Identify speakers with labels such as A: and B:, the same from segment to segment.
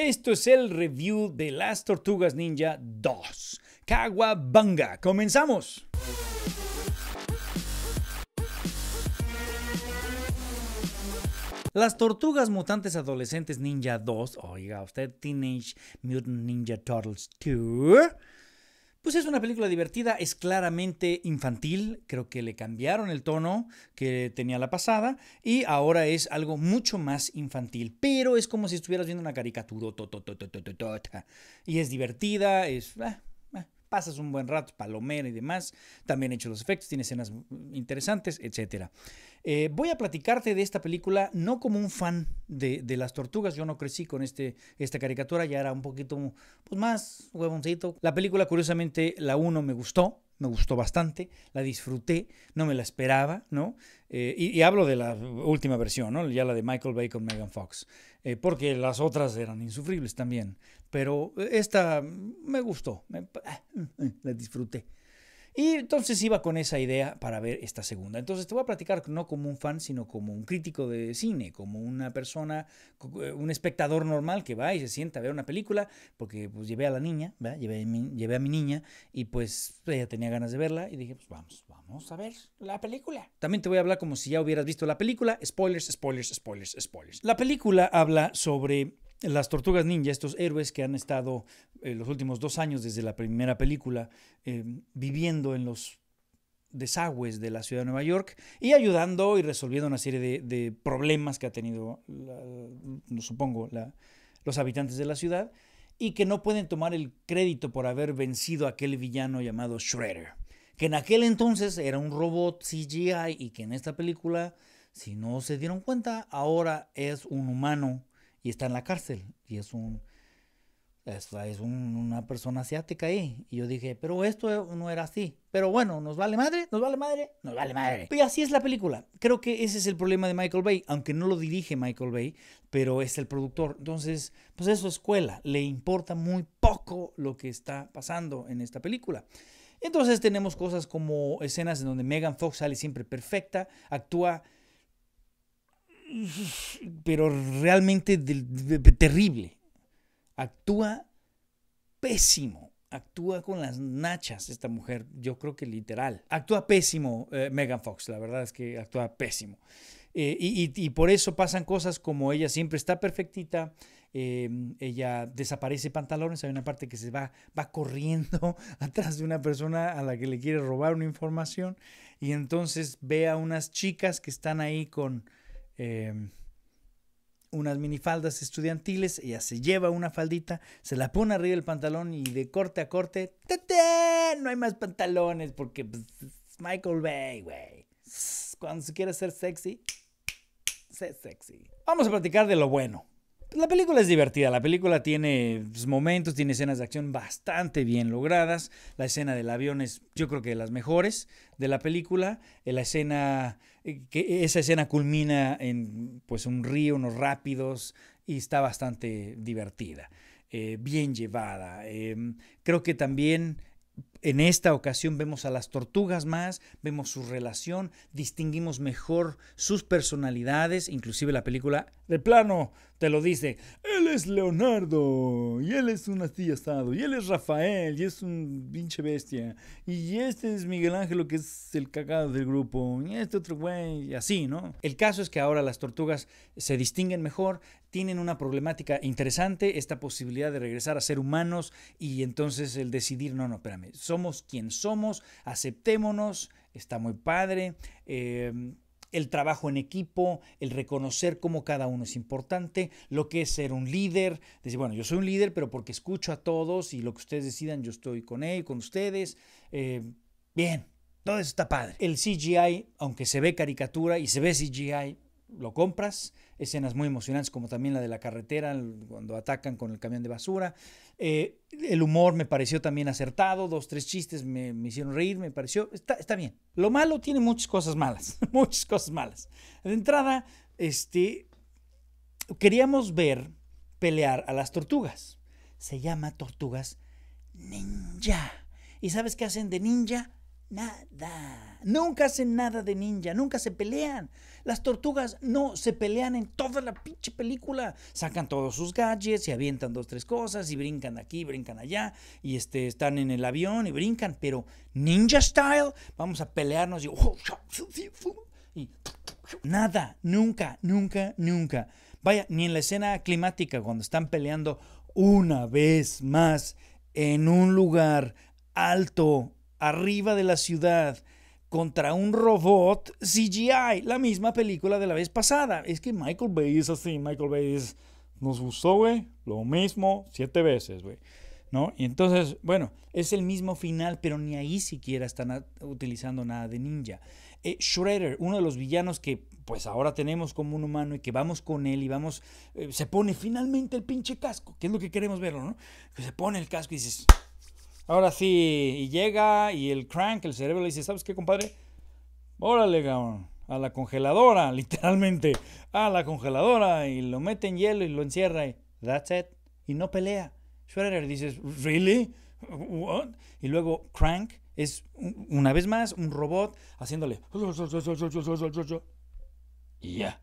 A: Esto es el review de Las Tortugas Ninja 2. Kawabanga. ¡Comenzamos! Las tortugas mutantes adolescentes Ninja 2, oiga, usted Teenage Mutant Ninja Turtles 2, pues es una película divertida, es claramente infantil, creo que le cambiaron el tono que tenía la pasada y ahora es algo mucho más infantil, pero es como si estuvieras viendo una caricatura. Y es divertida, es... Ah, pasas un buen rato, palomera y demás. También he hecho los efectos, tiene escenas interesantes, etc. Eh, voy a platicarte de esta película no como un fan de, las tortugas, yo no crecí con este, esta caricatura, ya era un poquito pues, más huevoncito. La película, curiosamente, la 1 me gustó, me gustó bastante, la disfruté, no me la esperaba, ¿no? Eh, y, hablo de la última versión, ¿no? Ya la de Michael Bay con Megan Fox, eh, porque las otras eran insufribles también, pero esta me gustó, eh, la disfruté. Y entonces iba con esa idea para ver esta segunda. Entonces te voy a platicar no como un fan, sino como un crítico de cine, como una persona, eh, un espectador normal que va y se sienta a ver una película, porque pues llevé a la niña, ¿verdad? Llevé, a mi, llevé a mi niña y pues ella tenía ganas de verla y dije, pues vamos, vamos a ver la película. También te voy a hablar como si ya hubieras visto la película. Spoilers, spoilers, spoilers, spoilers. La película habla sobre las tortugas ninja, estos héroes que han estado eh, los últimos dos años desde la primera película eh, viviendo en los desagües de la ciudad de Nueva York y ayudando y resolviendo una serie de, problemas que ha tenido, supongo, los habitantes de la ciudad y que no pueden tomar el crédito por haber vencido a aquel villano llamado Shredder, que en aquel entonces era un robot CGI y que en esta película, si no se dieron cuenta, ahora es un humano y está en la cárcel y es un es, es una persona asiática ahí. Y yo dije, pero esto no era así. Pero bueno, nos vale madre, nos vale madre, nos vale madre. Y así es la película. Creo que ese es el problema de Michael Bay, aunque no lo dirige Michael Bay, pero es el productor. Entonces, pues eso escuela, le importa muy poco lo que está pasando en esta película. Entonces tenemos cosas como escenas en donde Megan Fox sale siempre perfecta, actúa pero realmente terrible. Actúa pésimo. Actúa con las nachas esta mujer, yo creo que literal. Actúa pésimo eh, Megan Fox, la verdad es que actúa pésimo. Eh, y, por eso pasan cosas como ella siempre está perfectita, em, ella desaparece pantalones, hay una parte que se va, va corriendo atrás de una persona a la que le quiere robar una información y entonces ve a unas chicas que están ahí con, Em, unas minifaldas estudiantiles, ella se lleva una faldita, se la pone arriba del pantalón y de corte a corte, te no hay más pantalones porque pues, Michael Bay, güey. Cuando se quiere ser sexy, sé sexy. Vamos a platicar de lo bueno. La película es divertida, la película tiene pues, momentos, tiene escenas de acción bastante bien logradas, la escena del avión es yo creo que de las mejores de la película, eh, la escena, eh, que esa escena culmina en pues un río, unos rápidos y está bastante divertida, eh, bien llevada. Em, creo que también en esta ocasión vemos a las tortugas más, vemos su relación, distinguimos mejor sus personalidades, inclusive la película de plano te lo dice, él es Leonardo, y él es un astilla y él es Rafael, y es un pinche bestia, y este es Miguel Ángel, que es el cagado del grupo, y este otro güey, y así, ¿no? El caso es que ahora las tortugas se distinguen mejor, tienen una problemática interesante, esta posibilidad de regresar a ser humanos, y entonces el decidir, no, no, espérame, somos quien somos, aceptémonos, está muy padre. Eh, el trabajo en equipo, el reconocer cómo cada uno es importante, lo que es ser un líder, decir, bueno, yo soy un líder, pero porque escucho a todos y lo que ustedes decidan, yo estoy con él, con ustedes. Eh, bien, todo eso está padre. El CGI, aunque se ve caricatura y se ve CGI, lo compras escenas muy emocionantes como también la de la carretera, cuando atacan con el camión de basura. Eh, el humor me pareció también acertado, dos, tres chistes me, hicieron reír, me pareció, está, está, bien. Lo malo tiene muchas cosas malas, muchas cosas malas. De entrada, este, queríamos ver pelear a las tortugas. Se llama tortugas ninja. ¿Y sabes qué hacen de ninja? nada. Nunca hacen nada de ninja, nunca se pelean. Las tortugas no se pelean en toda la pinche película. Sacan todos sus gadgets y avientan dos, tres cosas y brincan aquí, brincan allá y este, están en el avión y brincan, pero ninja style, vamos a pelearnos y, oh, y nada, nunca, nunca, nunca. Vaya, ni en la escena climática cuando están peleando una vez más en un lugar alto arriba de la ciudad contra un robot CGI, la misma película de la vez pasada. Es que Michael Bay es así, Michael Bay nos gustó, güey, lo mismo siete veces, güey. ¿No? Y entonces, bueno, es el mismo final, pero ni ahí siquiera están utilizando nada de ninja. Eh, Shredder, uno de los villanos que pues ahora tenemos como un humano y que vamos con él y vamos, eh, se pone finalmente el pinche casco, que es lo que queremos verlo, ¿no? Que se pone el casco y dices, Ahora sí, y llega y el crank, el cerebro le dice, ¿sabes qué, compadre? Órale, cabrón, a la congeladora, literalmente, a la congeladora, y lo mete en hielo y lo encierra y that's it, y no pelea. Schroeder dices, ¿really? What? Y luego crank es, una vez más, un robot haciéndole... Y ya.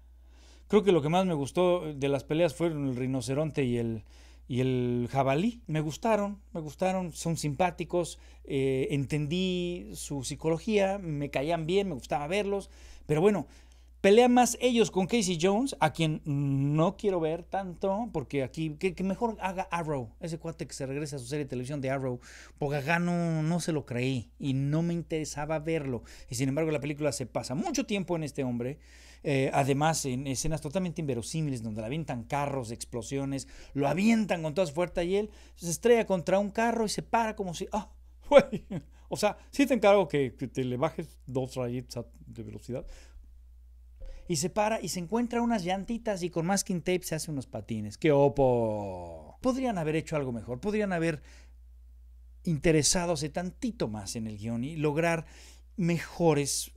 A: Creo que lo que más me gustó de las peleas fueron el rinoceronte y el, y el jabalí. Me gustaron, me gustaron, son simpáticos, eh, entendí su psicología, me caían bien, me gustaba verlos, pero bueno, Pelea más ellos con Casey Jones, a quien no quiero ver tanto, porque aquí, que, mejor haga Arrow, ese cuate que se regresa a su serie de televisión de Arrow, porque acá no, se lo creí y no me interesaba verlo. Y sin embargo, la película se pasa mucho tiempo en este hombre. Eh, además, en escenas totalmente inverosímiles, donde le avientan carros, explosiones, lo avientan con toda su fuerza y él se estrella contra un carro y se para como si, ah, O sea, sí te encargo que, que te le bajes dos rayitas de velocidad, y se para y se encuentra unas llantitas y con masking tape se hace unos patines. ¡Qué opo! Podrían haber hecho algo mejor, podrían haber interesado tantito más en el guión y lograr mejores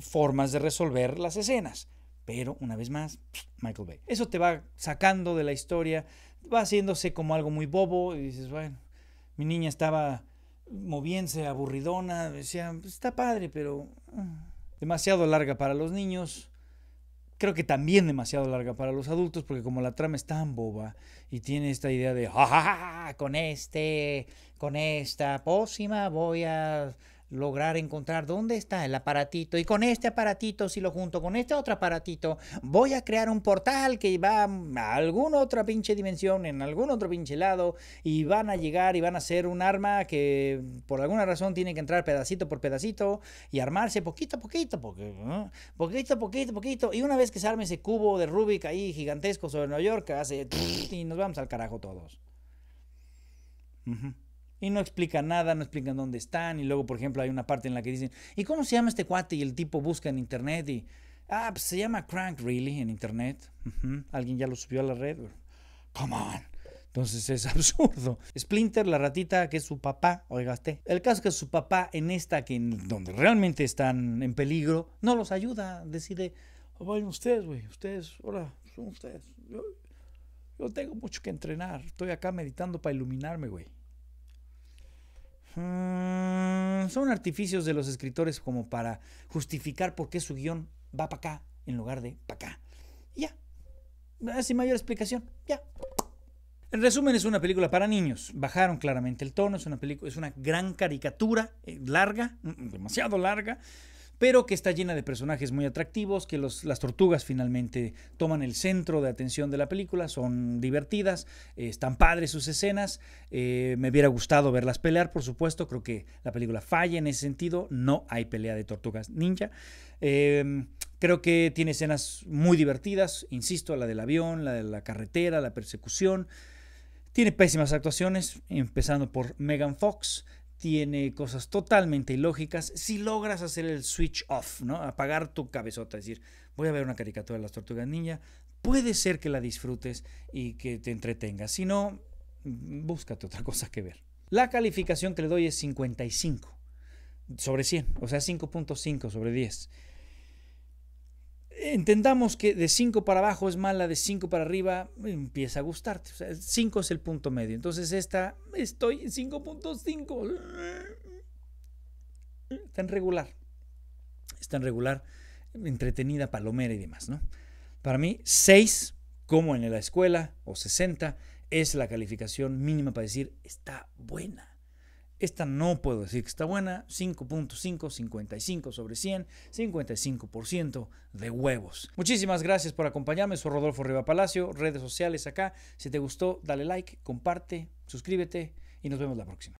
A: formas de resolver las escenas. Pero, una vez más, Michael Bay. Eso te va sacando de la historia, va haciéndose como algo muy bobo y dices, bueno, mi niña estaba moviéndose, aburridona, decía, está padre, pero mm, demasiado larga para los niños creo que también demasiado larga para los adultos, porque como la trama es tan boba y tiene esta idea de, jajaja con este, con esta pócima voy a lograr encontrar dónde está el aparatito y con este aparatito si lo junto con este otro aparatito voy a crear un portal que va a alguna otra pinche dimensión en algún otro pinche lado y van a llegar y van a ser un arma que por alguna razón tiene que entrar pedacito por pedacito y armarse poquito a poquito porque poquito a poquito poquito y una vez que se arme ese cubo de Rubik ahí gigantesco sobre Nueva York hace y nos vamos al carajo todos y no explica nada, no explican dónde están. Y luego, por ejemplo, hay una parte en la que dicen, ¿y cómo se llama este cuate? Y el tipo busca en internet y, ah, pues se llama Crank Really en internet. Alguien ya lo subió a la red. Come on. Entonces es absurdo. Splinter, la ratita, que es su papá, oigaste. El caso es que su papá en esta, que donde realmente están en peligro, no los ayuda. Decide, vayan oh, ustedes, güey, ustedes, hola, son ustedes. yo tengo mucho que entrenar. Estoy acá meditando para iluminarme, güey. Mm, son artificios de los escritores como para justificar por qué su guión va para acá en lugar de para acá. Ya. Sin mayor explicación. Ya. En resumen, es una película para niños. Bajaron claramente el tono. Es una, es una gran caricatura eh, larga, mm, mm, demasiado larga, pero que está llena de personajes muy atractivos, que las tortugas finalmente toman el centro de atención de la película, son divertidas, eh, están padres sus escenas, eh, me hubiera gustado verlas pelear, por supuesto, creo que la película falla en ese sentido, no hay pelea de tortugas ninja. Em, creo que tiene escenas muy divertidas, insisto, la del avión, la de la carretera, la persecución. Tiene pésimas actuaciones, empezando por Megan Fox, tiene cosas totalmente ilógicas. Si logras hacer el switch off, ¿no? Apagar tu cabezota, es decir, voy a ver una caricatura de las tortugas ninja, puede ser que la disfrutes y que te entretengas. Si no, búscate otra cosa que ver. La calificación que le doy es 55 sobre 100, o sea, 5.5 sobre 10 entendamos que de 5 para abajo es mala, de 5 para arriba empieza a gustarte. 5 es el punto medio. Entonces esta, estoy en 5.5. en regular. está en regular, entretenida, palomera y demás, ¿no? Para mí, 6, como en la escuela, o 60, es la calificación mínima para decir, está buena esta no puedo decir que está buena. 5.5, 55 sobre 100, 55% de huevos. Muchísimas gracias por acompañarme. Soy Rodolfo Riva Palacio. Redes sociales acá. Si te gustó, dale like, comparte, suscríbete y nos vemos la próxima.